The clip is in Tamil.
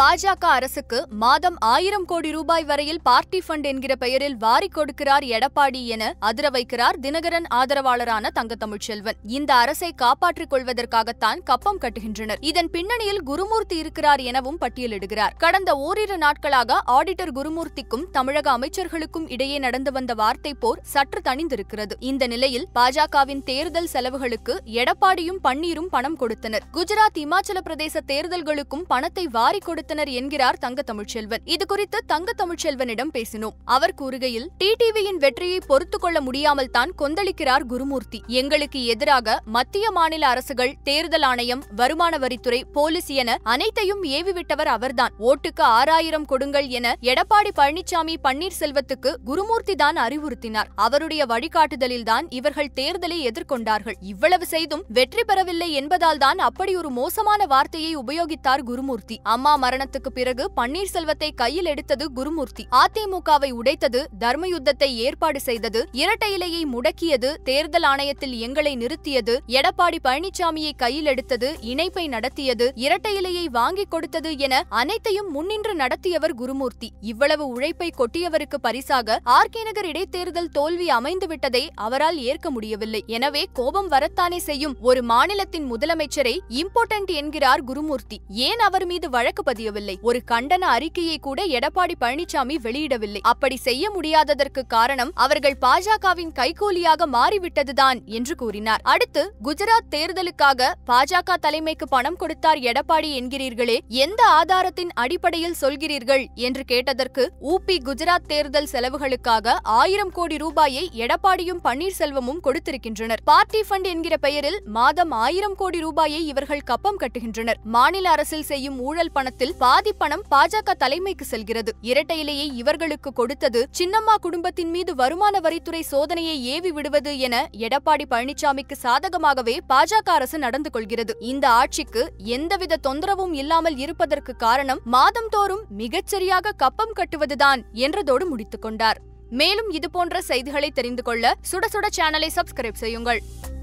பாஜக அரசுக்கு மாதம் ஆயிரம் கோடி ரூபாய் வரையில் பார்ட்டி ஃபண்ட் என்கிற பெயரில் வாரி கொடுக்கிறார் எடப்பாடி என அதிர வைக்கிறார் தினகரன் ஆதரவாளரான தங்கத்தமிழ்ச்செல்வன் இந்த அரசை காப்பாற்றிக் கொள்வதற்காகத்தான் கப்பம் கட்டுகின்றனர் இதன் பின்னணியில் குருமூர்த்தி இருக்கிறார் எனவும் பட்டியலிடுகிறார் கடந்த ஓரிரு நாட்களாக ஆடிட்டர் குருமூர்த்திக்கும் தமிழக அமைச்சர்களுக்கும் இடையே நடந்து வந்த வார்த்தை போர் சற்று தணிந்திருக்கிறது இந்த நிலையில் பாஜகவின் தேர்தல் செலவுகளுக்கு எடப்பாடியும் பன்னீரும் பணம் கொடுத்தனர் குஜராத் இமாச்சல பிரதேச தேர்தல்களுக்கும் பணத்தை வாரி கொடுத்த வலியுறுத்தினர் என்கிறார் தங்க தமிழ்ச்செல்வன் இது குறித்து தங்க தமிழ்ச்செல்வனிடம் பேசினோம் அவர் கூறுகையில் டிடிவியின் வெற்றியை பொறுத்து கொள்ள முடியாமல் தான் கொந்தளிக்கிறார் குருமூர்த்தி எங்களுக்கு எதிராக மத்திய மாநில அரசுகள் தேர்தல் ஆணையம் வருமான வரித்துறை போலீஸ் என அனைத்தையும் ஏவிவிட்டவர் அவர்தான் ஓட்டுக்கு ஆறாயிரம் கொடுங்கள் என எடப்பாடி பழனிசாமி பன்னீர்செல்வத்துக்கு குருமூர்த்தி தான் அறிவுறுத்தினார் அவருடைய வழிகாட்டுதலில்தான் இவர்கள் தேர்தலை எதிர்கொண்டார்கள் இவ்வளவு செய்தும் வெற்றி பெறவில்லை என்பதால் தான் அப்படி ஒரு மோசமான வார்த்தையை உபயோகித்தார் குருமூர்த்தி அம்மா மரணத்துக்கு பிறகு பன்னீர்செல்வத்தை கையில் எடுத்தது குருமூர்த்தி அதிமுகவை உடைத்தது தர்ம யுத்தத்தை ஏற்பாடு செய்தது இரட்டை இலையை முடக்கியது தேர்தல் ஆணையத்தில் எங்களை நிறுத்தியது எடப்பாடி பழனிசாமியை கையில் எடுத்தது இணைப்பை நடத்தியது இரட்டை இலையை வாங்கிக் கொடுத்தது என அனைத்தையும் முன்னின்று நடத்தியவர் குருமூர்த்தி இவ்வளவு உழைப்பை கொட்டியவருக்கு பரிசாக ஆர்கே நகர் இடைத்தேர்தல் தோல்வி அமைந்துவிட்டதை அவரால் ஏற்க முடியவில்லை எனவே கோபம் வரத்தானே செய்யும் ஒரு மாநிலத்தின் முதலமைச்சரை இம்பார்ட்டன்ட் என்கிறார் குருமூர்த்தி ஏன் அவர் மீது வழக்கு பதிவு பதியவில்லை ஒரு கண்டன அறிக்கையை கூட எடப்பாடி பழனிசாமி வெளியிடவில்லை அப்படி செய்ய முடியாததற்கு காரணம் அவர்கள் பாஜகவின் கைகூலியாக மாறிவிட்டதுதான் என்று கூறினார் அடுத்து குஜராத் தேர்தலுக்காக பாஜக தலைமைக்கு பணம் கொடுத்தார் எடப்பாடி என்கிறீர்களே எந்த ஆதாரத்தின் அடிப்படையில் சொல்கிறீர்கள் என்று கேட்டதற்கு ஊபி குஜராத் தேர்தல் செலவுகளுக்காக ஆயிரம் கோடி ரூபாயை எடப்பாடியும் பன்னீர்செல்வமும் கொடுத்திருக்கின்றனர் பார்ட்டி ஃபண்ட் என்கிற பெயரில் மாதம் ஆயிரம் கோடி ரூபாயை இவர்கள் கப்பம் கட்டுகின்றனர் மாநில அரசில் செய்யும் ஊழல் பணத்தில் இதில் பாதி பணம் பாஜக தலைமைக்கு செல்கிறது இரட்டையிலேயே இவர்களுக்கு கொடுத்தது சின்னம்மா குடும்பத்தின் மீது வருமான வரித்துறை சோதனையை ஏவி விடுவது என எடப்பாடி பழனிசாமிக்கு சாதகமாகவே பாஜக அரசு நடந்து கொள்கிறது இந்த ஆட்சிக்கு எந்தவித தொந்தரவும் இல்லாமல் இருப்பதற்கு காரணம் தோறும் மிகச்சரியாக கப்பம் கட்டுவதுதான் என்றதோடு முடித்துக் கொண்டார் மேலும் இதுபோன்ற செய்திகளை தெரிந்து கொள்ள சுட சுட சேனலை சப்ஸ்கிரைப் செய்யுங்கள்